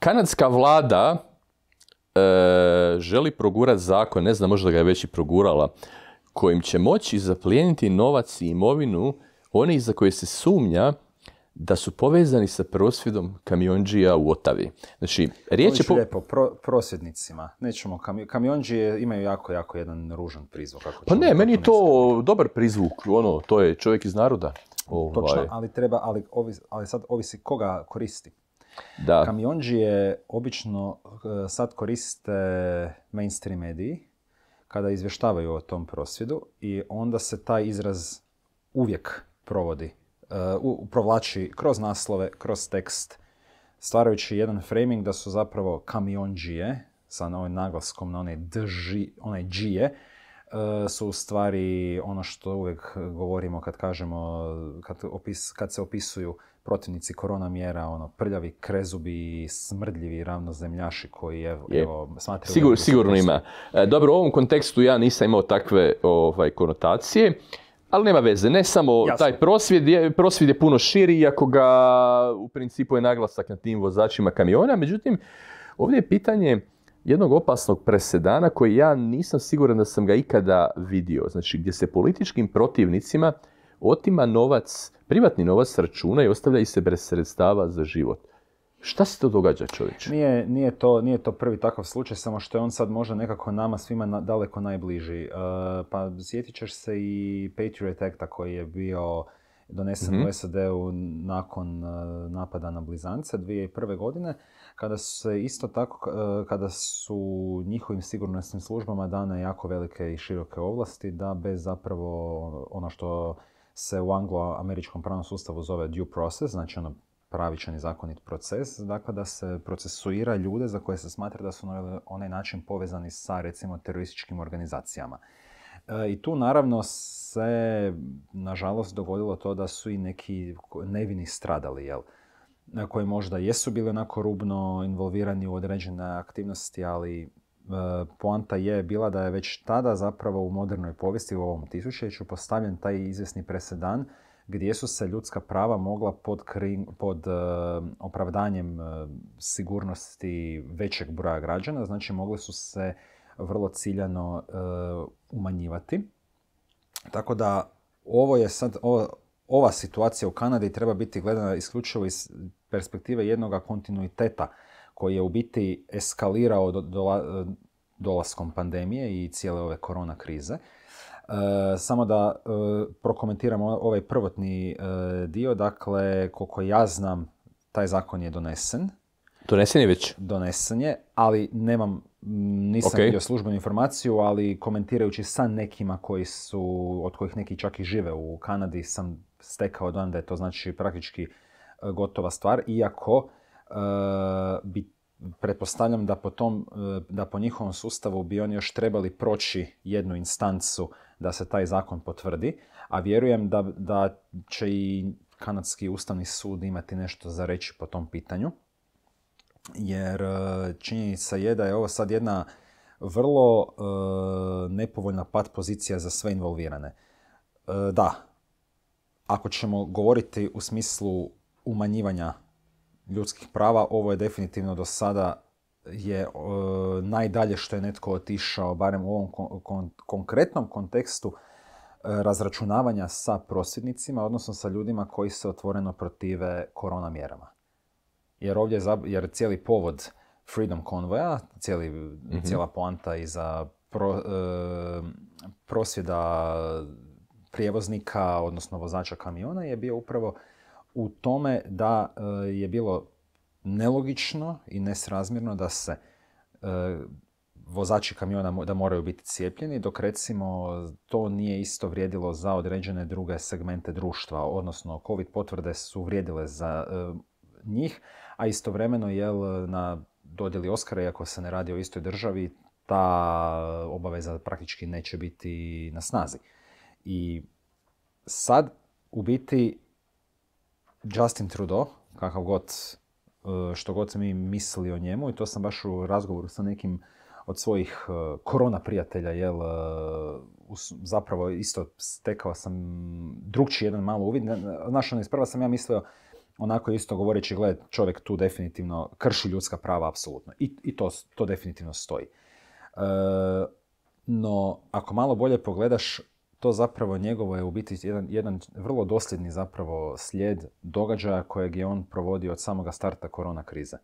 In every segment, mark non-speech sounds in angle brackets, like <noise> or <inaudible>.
Kanadska vlada e, želi progurati zakon, ne znam možda ga je već i progurala, kojim će moći zaplijeniti novac i imovinu onih za koje se sumnja da su povezani sa prosvjedom kamionđija u Otavi. Znači, riječ je... Po... Lijepo, prosvjednicima. Nećemo, kamionđije imaju jako, jako jedan ružan prizvuk. Kako pa ne, meni je to dobar prizvuk, ono, to je čovjek iz naroda. Točno, ovaj. ali treba, ali, ali sad ovisi koga koristi. Da. je obično eh, sad koriste mainstream mediji kada izvještavaju o tom prosvjedu i onda se taj izraz uvijek provodi, uh, provlači kroz naslove, kroz tekst, stvarajući jedan framing da su zapravo kamionđije, sa ovim naglaskom na one drži, onaj džije, E, su u stvari ono što uvijek govorimo kad kažemo, kad, opis, kad se opisuju protivnici korona mjera, ono, prljavi, krezubi, smrdljivi ravnozemljaši koji evo, smatraju... Sigur, sigurno ima. E, dobro, u ovom kontekstu ja nisam imao takve ovaj, konotacije. Ali nema veze, ne samo taj prosvjed je, prosvjed je puno širi, iako ga u principu je naglasak na tim vozačima kamiona. Međutim, ovdje je pitanje jednog opasnog presedana koji ja nisam siguran da sam ga ikada vidio. Znači gdje se političkim protivnicima otima novac, privatni novac s računa i ostavlja i se bez sredstava za život. Šta se to događa čovječe? Nije, to, prvi takav slučaj, samo što je on sad možda nekako nama svima daleko najbliži. E, pa sjetit ćeš se i Patriot Acta koji je bio donesen mhm. u SAD-u nakon e, napada na blizance 2001. godine kada se isto tako, e, kada su njihovim sigurnosnim službama dane jako velike i široke ovlasti, da bez zapravo ono što se u anglo-američkom pravnom sustavu zove due process, znači ono pravičan i zakonit proces, dakle da se procesuira ljude za koje se smatra da su na onaj način povezani sa recimo terorističkim organizacijama. E, I tu naravno se nažalost dogodilo to da su i neki nevini stradali, jel? koji možda jesu bili onako rubno involvirani u određene aktivnosti, ali e, poanta je bila da je već tada zapravo u modernoj povijesti u ovom tisućljeću postavljen taj izvjesni presedan gdje su se ljudska prava mogla pod, pod e, opravdanjem e, sigurnosti većeg broja građana, znači mogli su se vrlo ciljano umanjivati. Tako da ovo je sad, ova, ova situacija u Kanadi treba biti gledana isključivo iz perspektive jednog kontinuiteta koji je u biti eskalirao dolaskom pandemije i cijele ove korona krize. E, samo da e, prokomentiram ovaj prvotni e, dio, dakle, koliko ja znam, taj zakon je donesen. Donesen je već? Donesen je, ali nemam, nisam okay. vidio službenu informaciju, ali komentirajući sa nekima koji su, od kojih neki čak i žive u Kanadi, sam stekao dojam da je to znači praktički gotova stvar, iako eh, bi pretpostavljam da po, eh, da po njihovom sustavu bi oni još trebali proći jednu instancu da se taj zakon potvrdi, a vjerujem da, da će i Kanadski ustavni sud imati nešto za reći po tom pitanju. Jer eh, činjenica je da je ovo sad jedna vrlo nepovoljna pat pozicija za sve involvirane. da, ako ćemo govoriti u smislu umanjivanja ljudskih prava, ovo je definitivno do sada je e, najdalje što je netko otišao, barem u ovom konkretnom kontekstu, e, razračunavanja sa prosvjednicima, odnosno sa ljudima koji se otvoreno protive korona mjerama. Jer ovdje jer cijeli povod Freedom Convoja, mhm. cijela poanta iza pro, e, prosvjeda prijevoznika, odnosno vozača kamiona, je bio upravo u tome da e, je bilo nelogično i nesrazmjerno da se e, vozači kamiona da moraju biti cijepljeni, dok recimo to nije isto vrijedilo za određene druge segmente društva, odnosno COVID potvrde su vrijedile za e, njih, a istovremeno jel na dodjeli Oscara, iako se ne radi o istoj državi, ta obaveza praktički neće biti na snazi. I sad u biti Justin Trudeau, kakav god, e, što god sam mi mislili o njemu, i to sam baš u razgovoru sa nekim od svojih e, korona prijatelja, jel, e, zapravo isto stekao sam drugčiji jedan malo uvid. Znaš, ono, isprva sam ja mislio, onako isto govoreći, gled, čovjek tu definitivno krši ljudska prava, apsolutno. I, to, to definitivno stoji. no, ako malo bolje pogledaš, to zapravo njegovo je u biti jedan, jedan vrlo dosljedni zapravo slijed događaja kojeg je on provodio od samoga starta korona krize.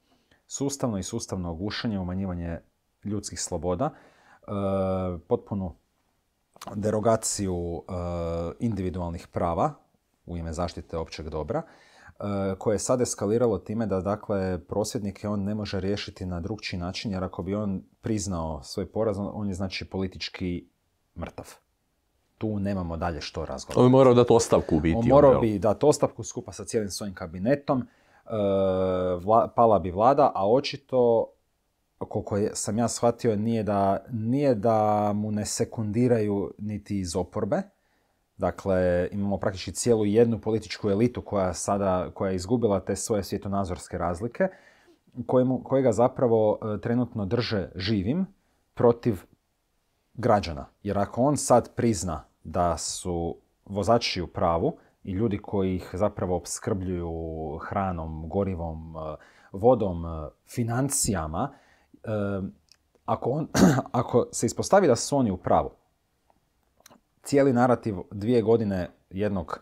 Sustavno i sustavno ogušanje, umanjivanje ljudskih sloboda, e, potpunu derogaciju e, individualnih prava u ime zaštite općeg dobra, e, koje je sad eskaliralo time da dakle prosvjednike on ne može riješiti na drugčiji način jer ako bi on priznao svoj poraz on je znači politički mrtav tu nemamo dalje što razgovarati. On bi morao dati ostavku u biti. On ono, morao bi dati ostavku skupa sa cijelim svojim kabinetom. E, pala bi vlada, a očito, koliko sam ja shvatio, nije da, nije da mu ne sekundiraju niti iz oporbe. Dakle, imamo praktički cijelu jednu političku elitu koja, sada, koja je izgubila te svoje svjetonazorske razlike, kojega zapravo e, trenutno drže živim protiv građana. Jer ako on sad prizna da su vozači u pravu i ljudi koji ih zapravo opskrbljuju hranom, gorivom, e, vodom, e, financijama, e, ako, <clears throat> ako se ispostavi da su oni u pravu, cijeli narativ dvije godine jednog,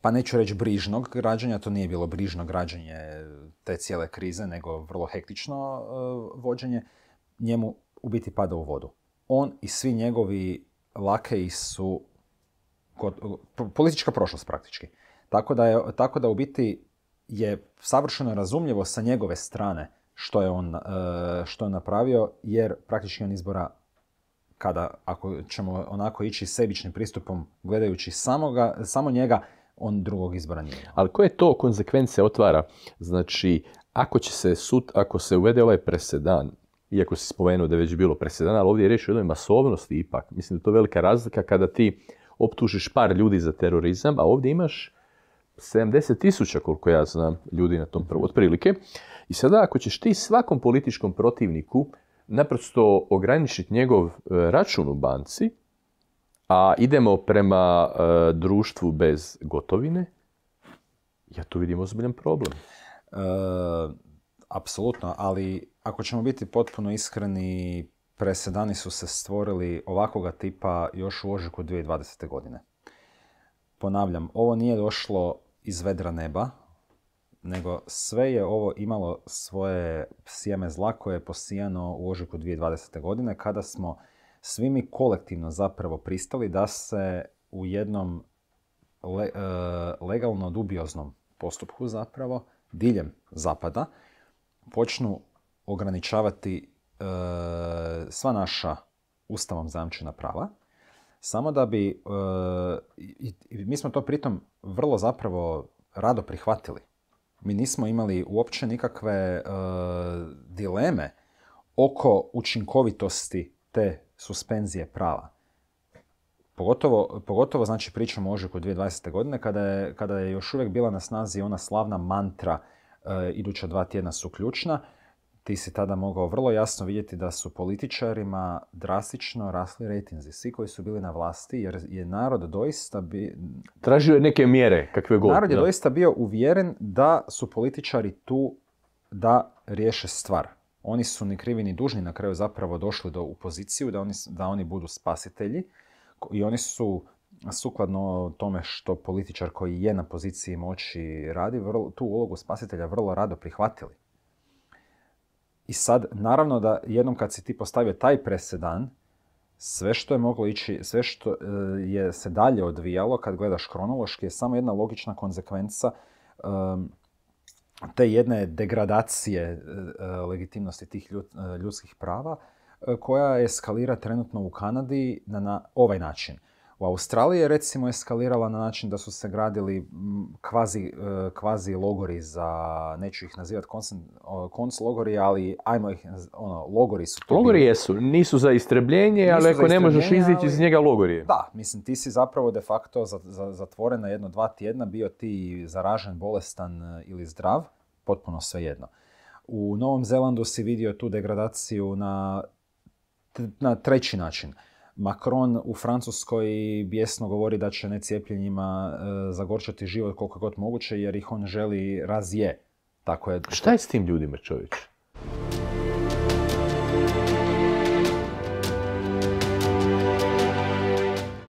pa neću reći brižnog građanja, to nije bilo brižno građanje te cijele krize, nego vrlo hektično vođenje, njemu u biti pada u vodu on i svi njegovi lakeji su politička prošlost praktički. Tako da, je, tako da u biti je savršeno razumljivo sa njegove strane što je on, e, što je napravio, jer praktički on izbora kada, ako ćemo onako ići sebičnim pristupom gledajući samoga, samo njega, on drugog izbora nije. Ali koje to konsekvence otvara? Znači, ako će se sud, ako se uvede ovaj presedan, iako si spomenuo da je već bilo presedana, ali ovdje je riječ o jednoj masovnosti ipak. Mislim da je to velika razlika kada ti optužiš par ljudi za terorizam, a ovdje imaš 70 tisuća, koliko ja znam, ljudi na tom prvom otprilike. I sada ako ćeš ti svakom političkom protivniku naprosto ograničiti njegov e, račun u banci, a idemo prema e, društvu bez gotovine, ja tu vidim ozbiljan problem. E, apsolutno, ali ako ćemo biti potpuno iskreni, presedani su se stvorili ovakvoga tipa još u ožujku 2020. godine. Ponavljam, ovo nije došlo iz vedra neba, nego sve je ovo imalo svoje sjeme zla koje je posijano u ožujku 2020. godine kada smo svi mi kolektivno zapravo pristali da se u jednom e, legalno dubioznom postupku zapravo diljem zapada počnu ograničavati e, sva naša ustavom zamčena prava, samo da bi, e, i, i mi smo to pritom vrlo zapravo rado prihvatili. Mi nismo imali uopće nikakve e, dileme oko učinkovitosti te suspenzije prava. Pogotovo, pogotovo znači pričamo o ožujku 2020. godine kada je, kada je još uvijek bila na snazi ona slavna mantra iduća dva tjedna su ključna ti si tada mogao vrlo jasno vidjeti da su političarima drastično rasli rejtinzi. Svi koji su bili na vlasti, jer je narod doista bi... Tražio je neke mjere, kakve god. Narod je doista bio uvjeren da su političari tu da riješe stvar. Oni su ni krivi ni dužni na kraju zapravo došli do u poziciju da oni, budu spasitelji i oni su sukladno tome što političar koji je na poziciji moći radi, tu ulogu spasitelja vrlo rado prihvatili. I sad, naravno da jednom kad si ti postavio taj presedan, sve što je moglo ići, sve što e, je se dalje odvijalo, kad gledaš kronološki, je samo jedna logična konzekvenca te jedne degradacije e, e, legitimnosti tih ljudskih prava, koja eskalira trenutno u Kanadi na ovaj način. U Australiji je recimo eskalirala na način da su se gradili kvazi, e, kvazi logori za, neću ih nazivati konc logori, ali ajmo ih, ono, logori su to Logori jesu, nisu za istrebljenje, nisu ali ako ne možeš izići iz njega logori Da, mislim ti si zapravo de facto zatvoren na jedno dva tjedna, bio ti zaražen, bolestan e, ili zdrav, potpuno svejedno. U Novom Zelandu si vidio tu degradaciju na, na treći način. Macron u Francuskoj bijesno govori da će necijepljenjima e, zagorčati život koliko god moguće jer ih on želi razje. Tako je. Šta je s tim ljudima čovječe?